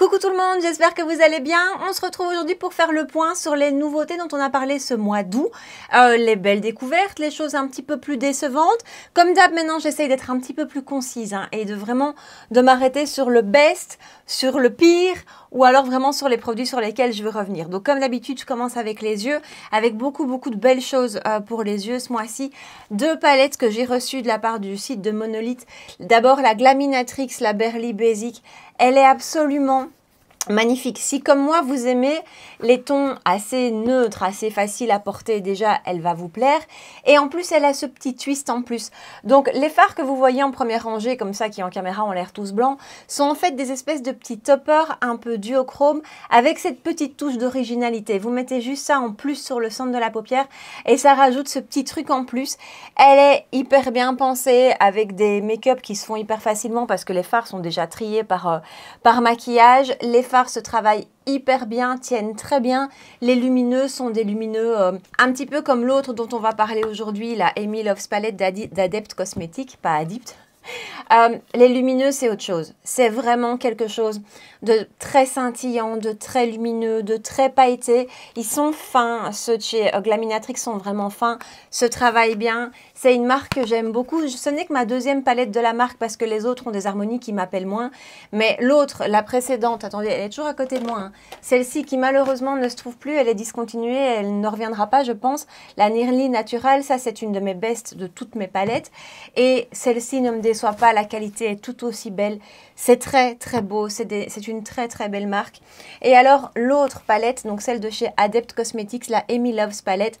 Coucou tout le monde, j'espère que vous allez bien. On se retrouve aujourd'hui pour faire le point sur les nouveautés dont on a parlé ce mois d'août, euh, les belles découvertes, les choses un petit peu plus décevantes. Comme d'hab, maintenant j'essaye d'être un petit peu plus concise hein, et de vraiment de m'arrêter sur le best, sur le pire, ou alors vraiment sur les produits sur lesquels je veux revenir. Donc comme d'habitude, je commence avec les yeux, avec beaucoup beaucoup de belles choses euh, pour les yeux ce mois-ci. Deux palettes que j'ai reçues de la part du site de Monolith. D'abord la Glaminatrix, la Berly Basic. Elle est absolument Magnifique. Si comme moi, vous aimez les tons assez neutres, assez faciles à porter, déjà, elle va vous plaire. Et en plus, elle a ce petit twist en plus. Donc, les fards que vous voyez en première rangée, comme ça, qui en caméra ont l'air tous blancs, sont en fait des espèces de petits toppers un peu duochrome avec cette petite touche d'originalité. Vous mettez juste ça en plus sur le centre de la paupière et ça rajoute ce petit truc en plus. Elle est hyper bien pensée avec des make-up qui se font hyper facilement parce que les fards sont déjà triés par, euh, par maquillage. Les phares se travaillent hyper bien, tiennent très bien. Les lumineux sont des lumineux euh, un petit peu comme l'autre dont on va parler aujourd'hui, la Amy Loves Palette d'Adept Cosmétique, pas Adipt. Euh, les lumineux, c'est autre chose. C'est vraiment quelque chose de très scintillants, de très lumineux, de très pailletés, Ils sont fins, ceux de chez Glaminatrix sont vraiment fins, se travaillent bien. C'est une marque que j'aime beaucoup. Ce n'est que ma deuxième palette de la marque parce que les autres ont des harmonies qui m'appellent moins. Mais l'autre, la précédente, attendez, elle est toujours à côté de moi. Hein. Celle-ci qui malheureusement ne se trouve plus, elle est discontinuée, elle ne reviendra pas je pense. La Nirli Natural, ça c'est une de mes bestes de toutes mes palettes. Et celle-ci ne me déçoit pas, la qualité est tout aussi belle. C'est très très beau, c'est une très très belle marque. Et alors l'autre palette, donc celle de chez Adept Cosmetics, la Amy Loves palette,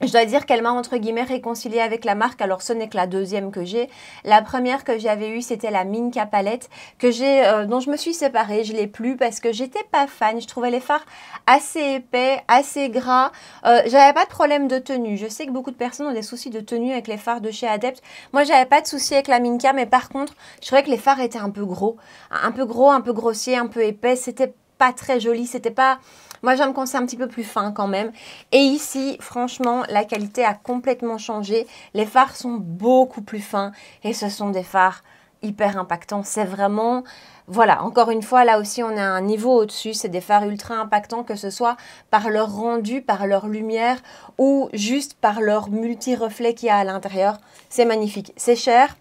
je dois dire qu'elle m'a entre guillemets réconciliée avec la marque. Alors ce n'est que la deuxième que j'ai. La première que j'avais eue, c'était la Minka palette que j'ai, euh, dont je me suis séparée. Je l'ai plus parce que j'étais pas fan. Je trouvais les fards assez épais, assez gras. Euh, j'avais pas de problème de tenue. Je sais que beaucoup de personnes ont des soucis de tenue avec les fards de chez Adept. Moi, j'avais pas de soucis avec la Minka, mais par contre, je trouvais que les fards étaient un peu gros, un peu gros, un peu grossier, un peu épais. C'était pas très joli. C'était pas moi, j'aime quand c'est un petit peu plus fin quand même. Et ici, franchement, la qualité a complètement changé. Les phares sont beaucoup plus fins et ce sont des phares hyper impactants. C'est vraiment... Voilà, encore une fois, là aussi, on a un niveau au-dessus. C'est des phares ultra impactants, que ce soit par leur rendu, par leur lumière ou juste par leur multi-reflet qu'il y a à l'intérieur. C'est magnifique. C'est cher,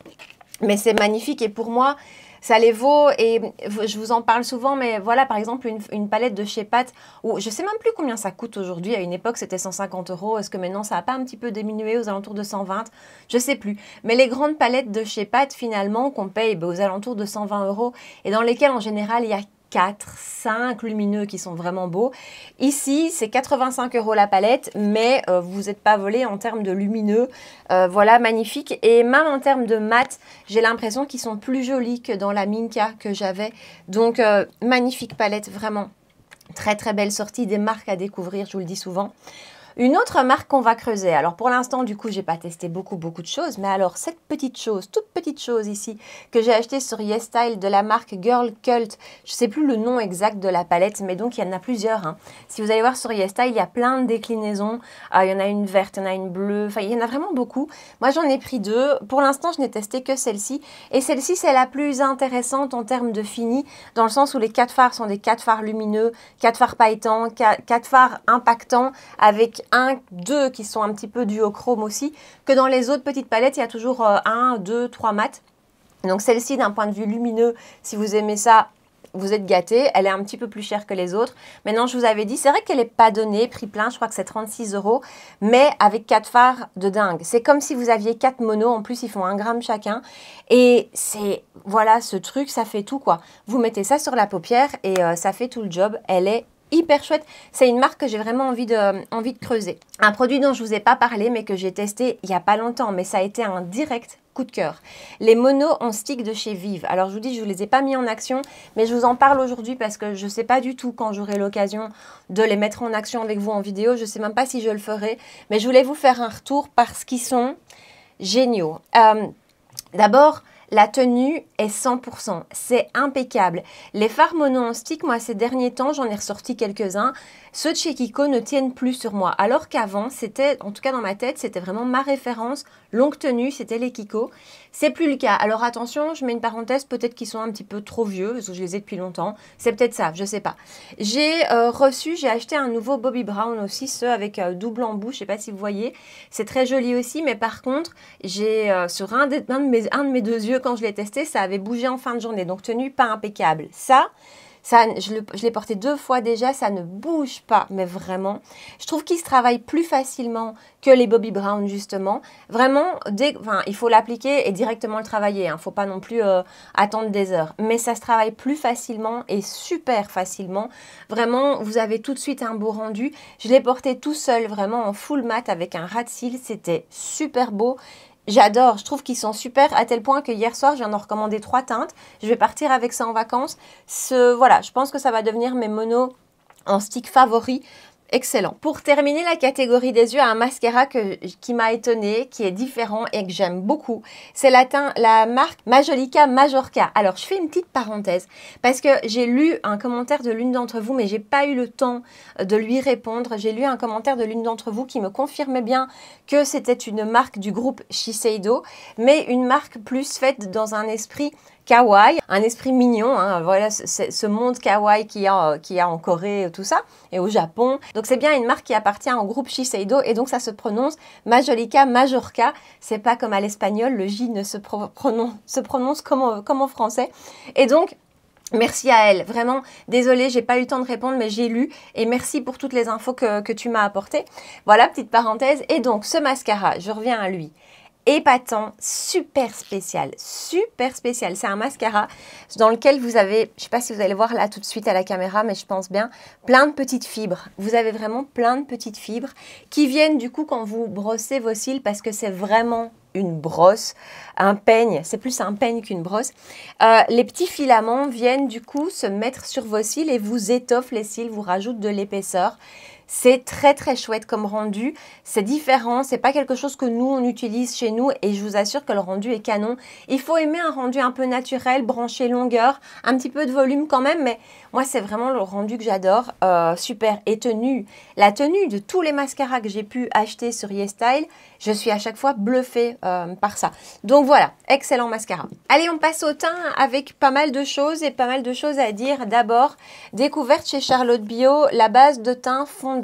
mais c'est magnifique. Et pour moi, ça les vaut. Et je vous en parle souvent, mais voilà, par exemple, une, palette de chez Pat, où je sais même plus combien ça coûte aujourd'hui. À une époque, c'était 150 euros. Est-ce que maintenant, ça a pas un petit peu diminué aux alentours de 120 Je sais plus. Mais les grandes palettes de chez Pat, finalement, qu'on paye ben, aux alentours de 120 euros et dans lesquelles, en général, il y a 4, 5 lumineux qui sont vraiment beaux. Ici, c'est 85 euros la palette, mais euh, vous n'êtes pas volé en termes de lumineux. Euh, voilà, magnifique. Et même en termes de mat, j'ai l'impression qu'ils sont plus jolis que dans la Minka que j'avais. Donc, euh, magnifique palette, vraiment. Très très belle sortie, des marques à découvrir, je vous le dis souvent. Une autre marque qu'on va creuser, alors pour l'instant du coup j'ai pas testé beaucoup beaucoup de choses, mais alors cette petite chose, toute petite chose ici que j'ai acheté sur YesStyle de la marque Girl Cult, je sais plus le nom exact de la palette, mais donc il y en a plusieurs. Hein. Si vous allez voir sur YesStyle, il y a plein de déclinaisons, ah, il y en a une verte, il y en a une bleue, enfin il y en a vraiment beaucoup. Moi j'en ai pris deux, pour l'instant je n'ai testé que celle-ci, et celle-ci c'est la plus intéressante en termes de fini, dans le sens où les quatre phares sont des quatre phares lumineux, quatre phares pailletants, quatre phares impactants avec un, deux qui sont un petit peu duochrome chrome aussi, que dans les autres petites palettes, il y a toujours euh, un, deux, trois mats. Donc celle-ci, d'un point de vue lumineux, si vous aimez ça, vous êtes gâtés elle est un petit peu plus chère que les autres. Maintenant, je vous avais dit, c'est vrai qu'elle n'est pas donnée, prix plein, je crois que c'est 36 euros, mais avec quatre phares de dingue. C'est comme si vous aviez quatre monos, en plus ils font un gramme chacun. Et c'est, voilà, ce truc, ça fait tout quoi. Vous mettez ça sur la paupière et euh, ça fait tout le job, elle est hyper chouette. C'est une marque que j'ai vraiment envie de, euh, envie de creuser. Un produit dont je vous ai pas parlé, mais que j'ai testé il n'y a pas longtemps, mais ça a été un direct coup de cœur. Les monos en stick de chez Vive. Alors je vous dis, je ne les ai pas mis en action, mais je vous en parle aujourd'hui parce que je ne sais pas du tout quand j'aurai l'occasion de les mettre en action avec vous en vidéo. Je ne sais même pas si je le ferai, mais je voulais vous faire un retour parce qu'ils sont géniaux. Euh, d'abord, la tenue est 100%, c'est impeccable. Les phares mono-en-stick, moi ces derniers temps, j'en ai ressorti quelques-uns. Ceux de chez ne tiennent plus sur moi, alors qu'avant, c'était, en tout cas dans ma tête, c'était vraiment ma référence, longue tenue, c'était les Kiko. C'est plus le cas. Alors attention, je mets une parenthèse, peut-être qu'ils sont un petit peu trop vieux, parce que je les ai depuis longtemps. C'est peut-être ça, je sais pas. J'ai euh, reçu, j'ai acheté un nouveau Bobby Brown aussi, ce avec euh, double embout, je sais pas si vous voyez. C'est très joli aussi, mais par contre, j'ai euh, sur un de mes deux yeux, quand je l'ai testé, ça avait bougé en fin de journée. Donc tenue pas impeccable. Ça, ça, je l'ai porté deux fois déjà, ça ne bouge pas, mais vraiment. Je trouve qu'il se travaille plus facilement que les Bobby Brown, justement. Vraiment, dès, enfin, il faut l'appliquer et directement le travailler. Il hein. ne faut pas non plus euh, attendre des heures. Mais ça se travaille plus facilement et super facilement. Vraiment, vous avez tout de suite un beau rendu. Je l'ai porté tout seul, vraiment en full mat avec un rat de cils. C'était super beau J'adore, je trouve qu'ils sont super à tel point que hier soir, j'en ai recommandé trois teintes. Je vais partir avec ça en vacances. Ce, voilà, je pense que ça va devenir mes monos en stick favori excellent. Pour terminer la catégorie des yeux, un mascara qui m'a étonné, qui est différent et que j'aime beaucoup, c'est la, la marque Majolica Majorca. Alors, je fais une petite parenthèse parce que j'ai lu un commentaire de l'une d'entre vous, mais j'ai pas eu le temps euh, de lui répondre. J'ai lu un commentaire de l'une d'entre vous qui me confirmait bien que c'était une marque du groupe Shiseido, mais une marque plus faite dans un esprit kawaii, un esprit mignon, hein. voilà ce monde kawaii qui euh, y, a, en Corée, euh, tout ça, et au Japon. Donc c'est bien une marque qui appartient au groupe Shiseido, et donc ça se prononce Majolica, Majorca, c'est pas comme à l'espagnol, le J ne se, prononce, se prononce comme en, français. Et donc, Merci à elle. Vraiment, désolée, j'ai pas eu le temps de répondre, mais j'ai lu. Et merci pour toutes les infos que, que tu m'as apportées. Voilà, petite parenthèse. Et donc, ce mascara, je reviens à lui épatant, super spécial, super spécial. C'est un mascara dans lequel vous avez, je ne sais pas si vous allez voir là tout de suite à la caméra, mais je pense bien, plein de petites fibres. Vous avez vraiment plein de petites fibres qui viennent du coup quand vous brossez vos cils parce que c'est vraiment une brosse, un peigne, c'est plus un peigne qu'une brosse. Euh, les petits filaments viennent du coup se mettre sur vos cils et vous étoffent les cils, vous rajoutent de l'épaisseur. C'est très très chouette comme rendu, c'est différent, c'est pas quelque chose que nous on utilise chez nous et je vous assure que le rendu est canon. Il faut aimer un rendu un peu naturel, branché longueur, un petit peu de volume quand même, mais moi c'est vraiment le rendu que j'adore, euh, super. Et tenue, la tenue de tous les mascaras que j'ai pu acheter sur YesStyle, je suis à chaque fois bluffée euh, par ça. Donc voilà, excellent mascara. Allez, on passe au teint avec pas mal de choses et pas mal de choses à dire. D'abord, découverte chez Charlotte Bio, la base de teint fondant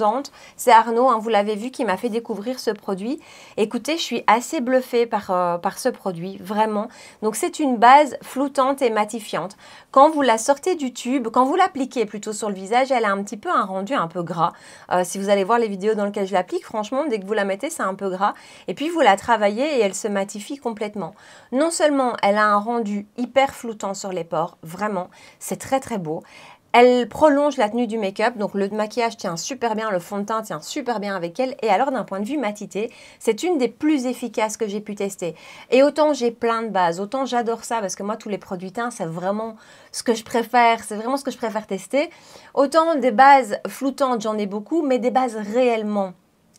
c'est Arnaud, hein, vous l'avez vu, qui m'a fait découvrir ce produit. Écoutez, je suis assez bluffée par, euh, par ce produit, vraiment. Donc c'est une base floutante et matifiante. Quand vous la sortez du tube, quand vous l'appliquez plutôt sur le visage, elle a un petit peu un rendu un peu gras. Euh, si vous allez voir les vidéos dans lesquelles je l'applique, franchement, dès que vous la mettez, c'est un peu gras. Et puis vous la travaillez et elle se matifie complètement. Non seulement elle a un rendu hyper floutant sur les pores, vraiment, c'est très très beau. Elle prolonge la tenue du make-up, donc le maquillage tient super bien, le fond de teint tient super bien avec elle. Et alors d'un point de vue matité, c'est une des plus efficaces que j'ai pu tester. Et autant j'ai plein de bases, autant j'adore ça parce que moi tous les produits teints, c'est vraiment ce que je préfère, c'est vraiment ce que je préfère tester. Autant des bases floutantes, j'en ai beaucoup, mais des bases réellement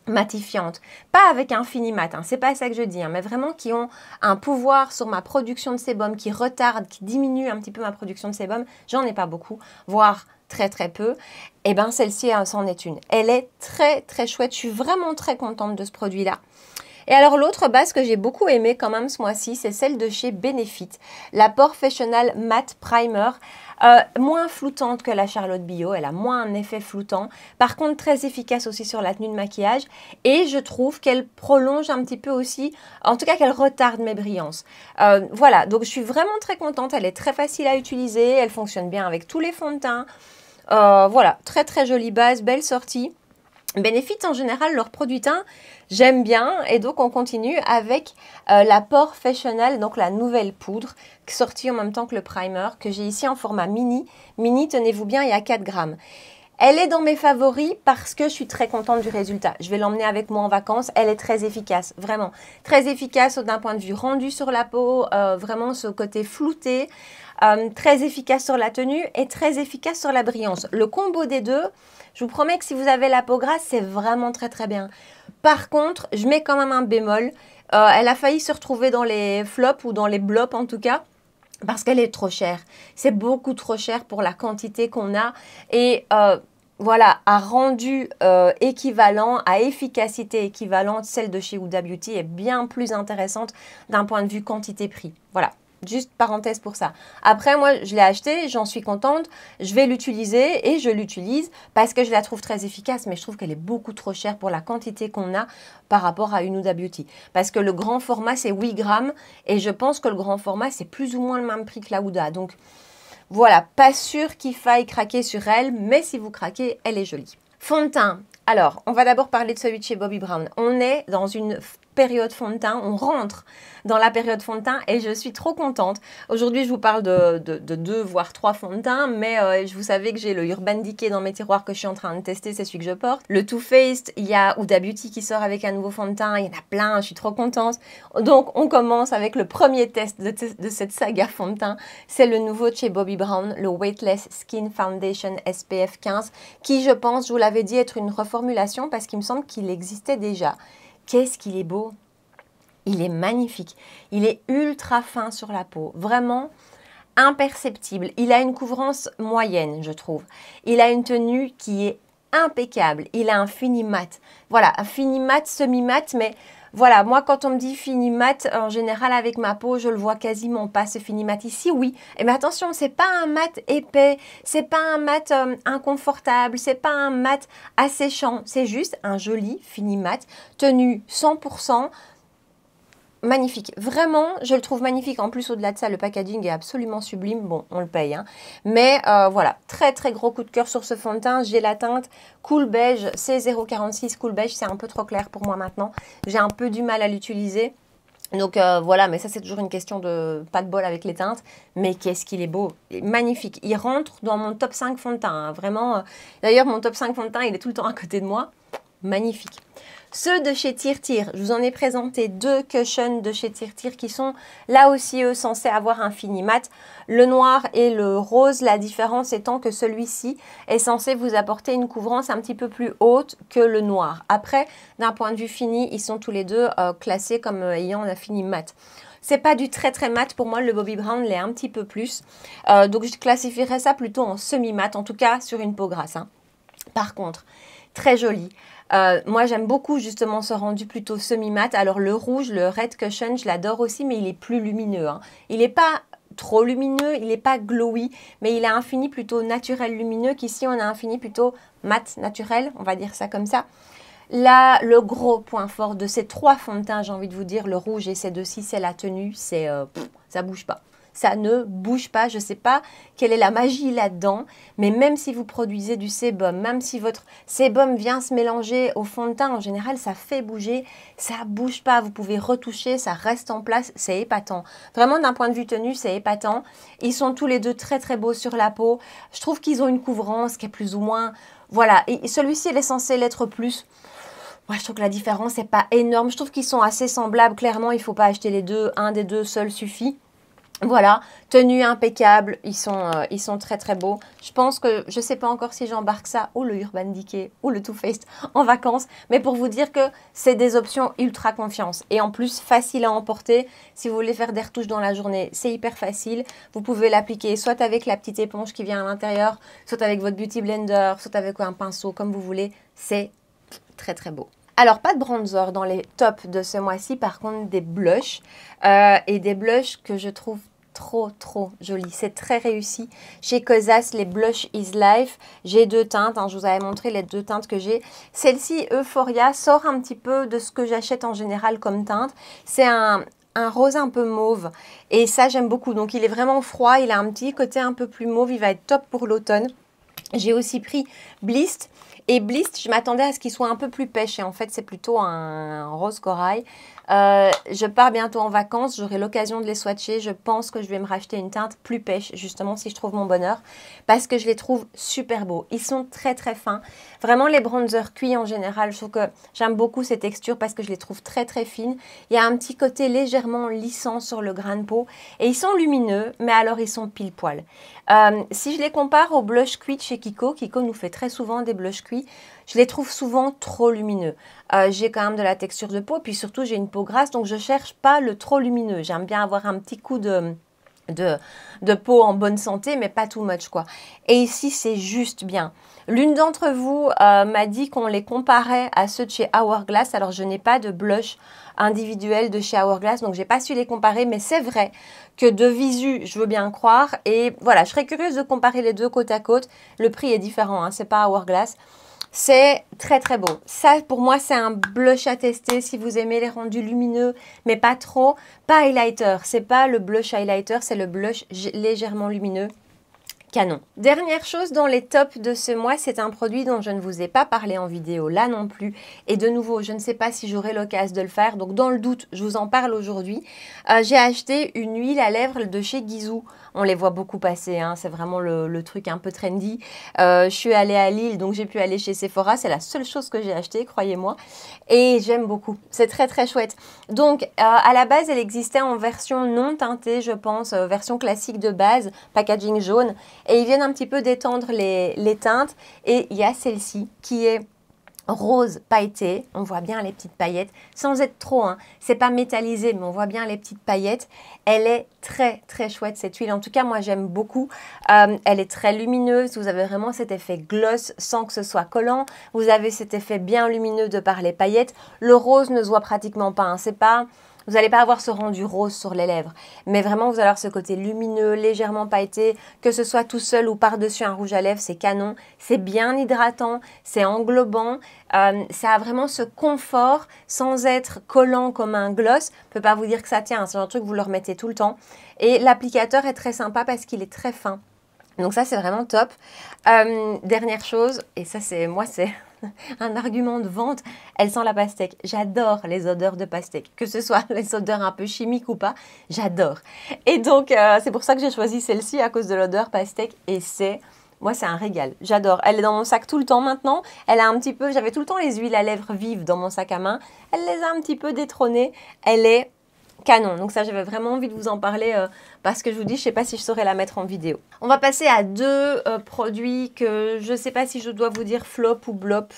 matifiante, pas avec un fini mat, hein, c'est pas ça que je dis, hein, mais vraiment qui ont un pouvoir sur ma production de sébum, qui retarde, qui diminue un petit peu ma production de sébum, j'en ai pas beaucoup, voire très très peu, et eh bien celle-ci, hein, c'en est une. Elle est très très chouette, je suis vraiment très contente de ce produit-là. Et alors l'autre base que j'ai beaucoup aimée quand même ce mois-ci, c'est celle de chez Benefit, la Professional Matte Primer. Euh, moins floutante que la Charlotte Bio, elle a moins un effet floutant. Par contre, très efficace aussi sur la tenue de maquillage. Et je trouve qu'elle prolonge un petit peu aussi, en tout cas qu'elle retarde mes brillances. Euh, voilà, donc je suis vraiment très contente. Elle est très facile à utiliser, elle fonctionne bien avec tous les fonds de teint. Euh, voilà, très très jolie base, belle sortie. Benefit, en général, leur produit teint, j'aime bien. Et donc, on continue avec euh, la Pore Fashional, donc la nouvelle poudre, sortie en même temps que le primer, que j'ai ici en format mini. Mini, tenez-vous bien, il y a 4 grammes. Elle est dans mes favoris parce que je suis très contente du résultat. Je vais l'emmener avec moi en vacances. Elle est très efficace, vraiment. Très efficace d'un point de vue rendu sur la peau, euh, vraiment ce côté flouté. Euh, très efficace sur la tenue et très efficace sur la brillance. Le combo des deux, je vous promets que si vous avez la peau grasse, c'est vraiment très très bien. Par contre, je mets quand même un bémol. Euh, elle a failli se retrouver dans les flops ou dans les blops en tout cas parce qu'elle est trop chère. C'est beaucoup trop cher pour la quantité qu'on a. Et voilà, a rendu euh, équivalent, à efficacité équivalente, celle de chez Huda Beauty est bien plus intéressante d'un point de vue quantité-prix. Voilà, juste parenthèse pour ça. Après, moi, je l'ai acheté, j'en suis contente, je vais l'utiliser et je l'utilise parce que je la trouve très efficace, mais je trouve qu'elle est beaucoup trop chère pour la quantité qu'on a par rapport à une Huda Beauty. Parce que le grand format, c'est 8 grammes et je pense que le grand format, c'est plus ou moins le même prix que la Huda. Donc, voilà, pas sûr qu'il faille craquer sur elle, mais si vous craquez, elle est jolie. Fond Alors, on va d'abord parler de celui de chez Bobby Brown. On est dans une période fond de teint, on rentre dans la période fond de teint et je suis trop contente. Aujourd'hui, je vous parle de, deux voire trois fonds de teint, mais euh, je vous savais que j'ai le Urban Decay dans mes tiroirs que je suis en train de tester, c'est celui que je porte. Le Too Faced, il y a Huda Beauty qui sort avec un nouveau fond de teint, il y en a plein, je suis trop contente. Donc, on commence avec le premier test de, cette saga fond de teint, c'est le nouveau de chez Bobbi Brown, le Weightless Skin Foundation SPF 15, qui je pense, je vous l'avais dit, être une reformulation parce qu'il me semble qu'il existait déjà. Qu'est-ce qu'il est beau Il est magnifique. Il est ultra fin sur la peau. Vraiment imperceptible. Il a une couvrance moyenne, je trouve. Il a une tenue qui est impeccable. Il a un fini mat. Voilà, un fini mat, semi mat, mais voilà, moi quand on me dit fini mat, en général avec ma peau, je le vois quasiment pas ce fini mat ici, oui. Et eh mais ben, attention, c'est pas un mat épais, c'est pas un mat euh, inconfortable, c'est pas un mat asséchant, c'est juste un joli fini mat tenu 100% magnifique. Vraiment, je le trouve magnifique. En plus, au-delà de ça, le packaging est absolument sublime. Bon, on le paye. Hein. Mais euh, voilà, très très gros coup de cœur sur ce fond de teint. J'ai la teinte Cool Beige, c'est 0,46 Cool Beige. C'est un peu trop clair pour moi maintenant. J'ai un peu du mal à l'utiliser. Donc euh, voilà, mais ça c'est toujours une question de pas de bol avec les teintes. Mais qu'est-ce qu'il est beau, magnifique. Il rentre dans mon top 5 fond de teint, hein. vraiment. Euh, d'ailleurs, mon top 5 fond de teint, il est tout le temps à côté de moi. Magnifique. Ceux de chez Tirtir, je vous en ai présenté deux cushions de chez Tirtir qui sont là aussi eux censés avoir un fini mat. Le noir et le rose, la différence étant que celui-ci est censé vous apporter une couvrance un petit peu plus haute que le noir. Après, d'un point de vue fini, ils sont tous les deux euh, classés comme euh, ayant un fini mat. C'est pas du très très mat pour moi, le Bobby Brown l'est un petit peu plus. Euh, donc je classifierais ça plutôt en semi-mat, en tout cas sur une peau grasse. Hein. Par contre, très joli. Euh, moi, j'aime beaucoup justement ce rendu plutôt semi-mat. Alors le rouge, le Red Cushion, je l'adore aussi, mais il est plus lumineux. Hein. Il n'est pas trop lumineux, il n'est pas glowy, mais il a un fini plutôt naturel lumineux, qu'ici on a un fini plutôt mat naturel, on va dire ça comme ça. Là, le gros point fort de ces trois fonds de teint, j'ai envie de vous dire, le rouge et ces deux-ci, c'est la tenue, c'est euh, ça bouge pas ça ne bouge pas. Je ne sais pas quelle est la magie là-dedans, mais même si vous produisez du sébum, même si votre sébum vient se mélanger au fond de teint, en général, ça fait bouger, ça bouge pas. Vous pouvez retoucher, ça reste en place, c'est épatant. Vraiment, d'un point de vue tenu, c'est épatant. Ils sont tous les deux très très beaux sur la peau. Je trouve qu'ils ont une couvrance qui est plus ou moins... Voilà, et celui-ci, il est censé l'être plus... Moi, je trouve que la différence n'est pas énorme. Je trouve qu'ils sont assez semblables. Clairement, il ne faut pas acheter les deux. Un des deux seul suffit. Voilà, tenue impeccable, ils sont, euh, ils sont très très beaux. Je pense que, je ne sais pas encore si j'embarque ça, ou le Urban Decay, ou le Too Faced en vacances, mais pour vous dire que c'est des options ultra confiance. Et en plus, facile à emporter, si vous voulez faire des retouches dans la journée, c'est hyper facile. Vous pouvez l'appliquer soit avec la petite éponge qui vient à l'intérieur, soit avec votre Beauty Blender, soit avec un pinceau, comme vous voulez. C'est très très beau. Alors, pas de bronzer dans les tops de ce mois-ci, par contre, des blushs. Euh, et des blushs que je trouve trop, trop joli. C'est très réussi. Chez Cosas, les Blush is Life, j'ai deux teintes. Hein. je vous avais montré les deux teintes que j'ai. Celle-ci, Euphoria, sort un petit peu de ce que j'achète en général comme teinte. C'est un, un rose un peu mauve et ça j'aime beaucoup donc il est vraiment froid il a un petit côté un peu plus mauve il va être top pour l'automne j'ai aussi pris Blist et Blist, je m'attendais à ce qu'ils soit un peu plus pêche. Et en fait, c'est plutôt un rose corail. Euh, je pars bientôt en vacances. J'aurai l'occasion de les swatcher. Je pense que je vais me racheter une teinte plus pêche, justement, si je trouve mon bonheur. Parce que je les trouve super beaux. Ils sont très, très fins. Vraiment, les bronzers cuits en général, je trouve que j'aime beaucoup ces textures parce que je les trouve très, très fines. Il y a un petit côté légèrement lissant sur le grain de peau. Et ils sont lumineux, mais alors ils sont pile poil. Euh, si je les compare au blush cuits chez Kiko, Kiko nous fait très souvent des blushs cuits je les trouve souvent trop lumineux. Euh, j'ai quand même de la texture de peau, puis surtout j'ai une peau grasse, donc je cherche pas le trop lumineux. J'aime bien avoir un petit coup de, peau en bonne santé, mais pas too much quoi. Et ici, c'est juste bien. L'une d'entre vous euh, m'a dit qu'on les comparait à ceux de chez Hourglass. Alors, je n'ai pas de blush individuel de chez Hourglass, donc j'ai pas su les comparer, mais c'est vrai que de visu, je veux bien croire. Et voilà, je serais curieuse de comparer les deux côte à côte. Le prix est différent, hein, c'est pas Hourglass. C'est très très beau. Ça pour moi c'est un blush à tester si vous aimez les rendus lumineux mais pas trop. Pas highlighter, c'est pas le blush highlighter, c'est le blush légèrement lumineux canon. Dernière chose dans les tops de ce mois, c'est un produit dont je ne vous ai pas parlé en vidéo là non plus. Et de nouveau, je ne sais pas si j'aurai l'occasion de le faire, donc dans le doute, je vous en parle aujourd'hui. Euh, j'ai acheté une huile à lèvres de chez Guizou. On les voit beaucoup passer, hein. c'est vraiment le, truc un peu trendy. Euh, je suis allée à Lille, donc j'ai pu aller chez Sephora. C'est la seule chose que j'ai achetée, croyez-moi. Et j'aime beaucoup. C'est très très chouette. Donc euh, à la base, elle existait en version non teintée, je pense, version classique de base, packaging jaune et ils viennent un petit peu détendre les, teintes. Et il y a celle-ci qui est rose pailleté, on voit bien les petites paillettes, sans être trop, hein. c'est pas métallisé, mais on voit bien les petites paillettes. Elle est très très chouette cette huile, en tout cas moi j'aime beaucoup, euh, elle est très lumineuse, vous avez vraiment cet effet gloss sans que ce soit collant, vous avez cet effet bien lumineux de par les paillettes, le rose ne se voit pratiquement pas, hein. c'est pas vous n'allez pas avoir ce rendu rose sur les lèvres, mais vraiment vous allez avoir ce côté lumineux, légèrement pailleté, que ce soit tout seul ou par-dessus un rouge à lèvres, c'est canon, c'est bien hydratant, c'est englobant, euh, ça a vraiment ce confort sans être collant comme un gloss. Je ne peux pas vous dire que ça tient, hein, c'est un truc que vous le remettez tout le temps. Et l'applicateur est très sympa parce qu'il est très fin. Donc ça, c'est vraiment top. Euh, dernière chose, et ça, c'est moi, c'est un argument de vente, elle sent la pastèque. J'adore les odeurs de pastèque, que ce soit les odeurs un peu chimiques ou pas, j'adore. Et donc, euh, c'est pour ça que j'ai choisi celle-ci à cause de l'odeur pastèque et c'est... Moi, c'est un régal. J'adore. Elle est dans mon sac tout le temps maintenant. Elle a un petit peu... J'avais tout le temps les huiles à lèvres vives dans mon sac à main. Elle les a un petit peu détrônées. Elle est canon. Donc ça, j'avais vraiment envie de vous en parler euh, parce que je vous dis, je ne sais pas si je saurais la mettre en vidéo. On va passer à deux euh, produits que je ne sais pas si je dois vous dire flop ou blop.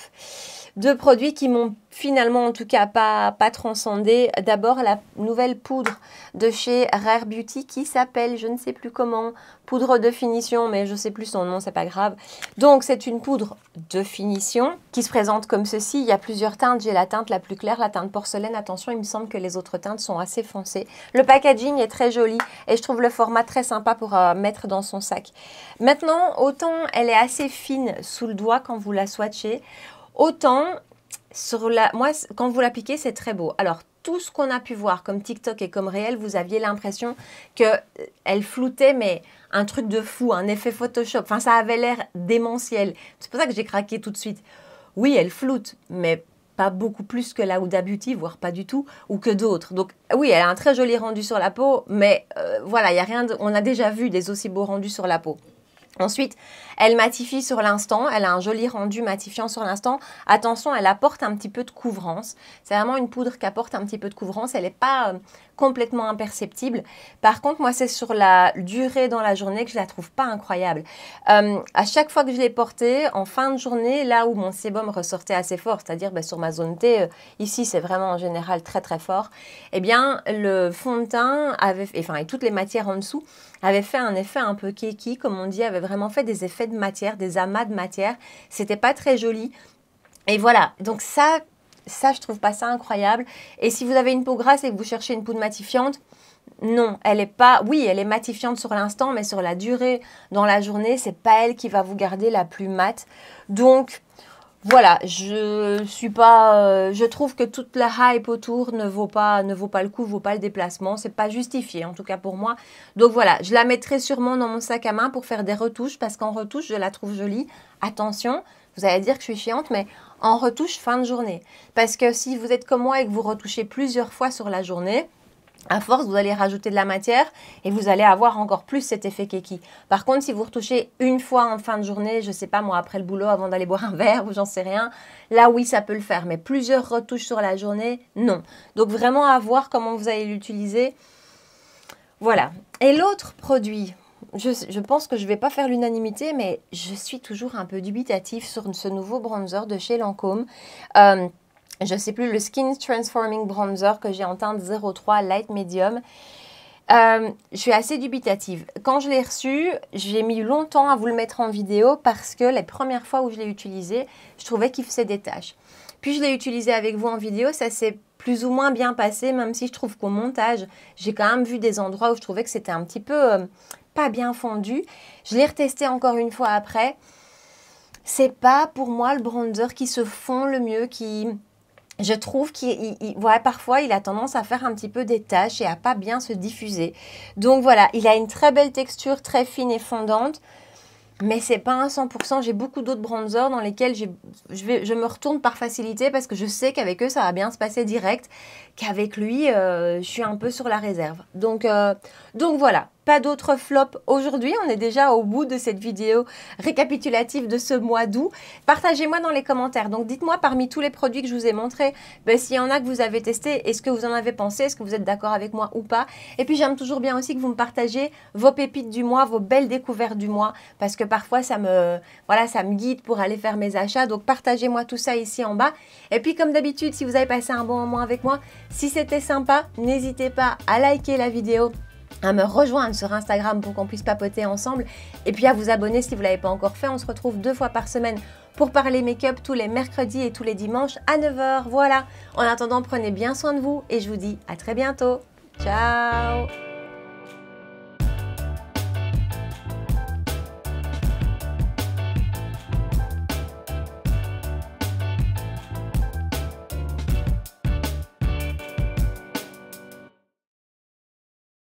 Deux produits qui m'ont finalement en tout cas pas, pas transcendé. D'abord la nouvelle poudre de chez Rare Beauty qui s'appelle, je ne sais plus comment, poudre de finition, mais je ne sais plus son nom, c'est pas grave. Donc c'est une poudre de finition qui se présente comme ceci. Il y a plusieurs teintes, j'ai la teinte la plus claire, la teinte porcelaine. Attention, il me semble que les autres teintes sont assez foncées. Le packaging est très joli et je trouve le format très sympa pour euh, mettre dans son sac. Maintenant, autant elle est assez fine sous le doigt quand vous la swatchez, Autant sur la, moi, quand vous l'appliquez, c'est très beau. Alors, tout ce qu'on a pu voir comme TikTok et comme réel, vous aviez l'impression qu'elle euh, floutait, mais un truc de fou, un effet Photoshop. Enfin, ça avait l'air démentiel. C'est pour ça que j'ai craqué tout de suite. Oui, elle floute, mais pas beaucoup plus que la Huda Beauty, voire pas du tout, ou que d'autres. Donc oui, elle a un très joli rendu sur la peau, mais euh, voilà, il y a rien. on a déjà vu des aussi beaux rendus sur la peau. Ensuite, elle matifie sur l'instant, elle a un joli rendu matifiant sur l'instant. Attention, elle apporte un petit peu de couvrance. C'est vraiment une poudre qui apporte un petit peu de couvrance. Elle n'est pas euh, complètement imperceptible. Par contre, moi, c'est sur la durée dans la journée que je la trouve pas incroyable. Euh, à chaque fois que je l'ai portée, en fin de journée, là où mon sébum ressortait assez fort, c'est-à-dire ben, sur ma zone T, euh, ici, c'est vraiment en général très très fort, eh bien, le fond de teint avait, enfin, et toutes les matières en dessous avaient fait un effet un peu kéki, comme on dit, avait vraiment fait des effets de matière, des amas de matière. C'était pas très joli. Et voilà. Donc ça, ça, je trouve pas ça incroyable. Et si vous avez une peau grasse et que vous cherchez une poudre matifiante, non, elle est pas. Oui, elle est matifiante sur l'instant, mais sur la durée, dans la journée, c'est pas elle qui va vous garder la plus mate. Donc, voilà, je suis pas, euh, je trouve que toute la hype autour ne vaut pas, ne vaut pas le coup, vaut pas le déplacement, c'est pas justifié en tout cas pour moi. Donc voilà, je la mettrai sûrement dans mon sac à main pour faire des retouches parce qu'en retouche je la trouve jolie. Attention, vous allez dire que je suis chiante, mais en retouche fin de journée, parce que si vous êtes comme moi et que vous retouchez plusieurs fois sur la journée, à force, vous allez rajouter de la matière et vous allez avoir encore plus cet effet qui Par contre, si vous retouchez une fois en fin de journée, je ne sais pas moi, après le boulot, avant d'aller boire un verre ou j'en sais rien, là oui, ça peut le faire. Mais plusieurs retouches sur la journée, non. Donc vraiment à voir comment vous allez l'utiliser. Voilà. Et l'autre produit, je, pense que je ne vais pas faire l'unanimité, mais je suis toujours un peu dubitatif sur ce nouveau bronzer de chez Lancôme. Euh, je ne sais plus, le Skin Transforming Bronzer que j'ai en teinte 03 Light Medium. Euh, je suis assez dubitative. Quand je l'ai reçu, j'ai mis longtemps à vous le mettre en vidéo parce que la première fois où je l'ai utilisé, je trouvais qu'il faisait des taches. Puis je l'ai utilisé avec vous en vidéo, ça s'est plus ou moins bien passé, même si je trouve qu'au montage, j'ai quand même vu des endroits où je trouvais que c'était un petit peu euh, pas bien fondu. Je l'ai retesté encore une fois après. C'est pas pour moi le bronzer qui se fond le mieux, qui, je trouve qu'il voit parfois il a tendance à faire un petit peu des tâches et à pas bien se diffuser. Donc voilà, il a une très belle texture, très fine et fondante. Mais c'est pas un 100%. J'ai beaucoup d'autres bronzers dans lesquels je, je, me retourne par facilité parce que je sais qu'avec eux ça va bien se passer direct, qu'avec lui euh, je suis un peu sur la réserve. Donc, euh, donc voilà pas d'autres flops aujourd'hui. On est déjà au bout de cette vidéo récapitulative de ce mois d'août. Partagez-moi dans les commentaires. Donc dites-moi parmi tous les produits que je vous ai montrés, ben, s'il y en a que vous avez testé, est-ce que vous en avez pensé, est-ce que vous êtes d'accord avec moi ou pas. Et puis j'aime toujours bien aussi que vous me partagez vos pépites du mois, vos belles découvertes du mois, parce que parfois ça me, voilà, ça me guide pour aller faire mes achats. Donc partagez-moi tout ça ici en bas. Et puis comme d'habitude, si vous avez passé un bon moment avec moi, si c'était sympa, n'hésitez pas à liker la vidéo à me rejoindre sur Instagram pour qu'on puisse papoter ensemble et puis à vous abonner si vous ne l'avez pas encore fait. On se retrouve deux fois par semaine pour parler make-up tous les mercredis et tous les dimanches à 9h. Voilà. En attendant, prenez bien soin de vous et je vous dis à très bientôt. Ciao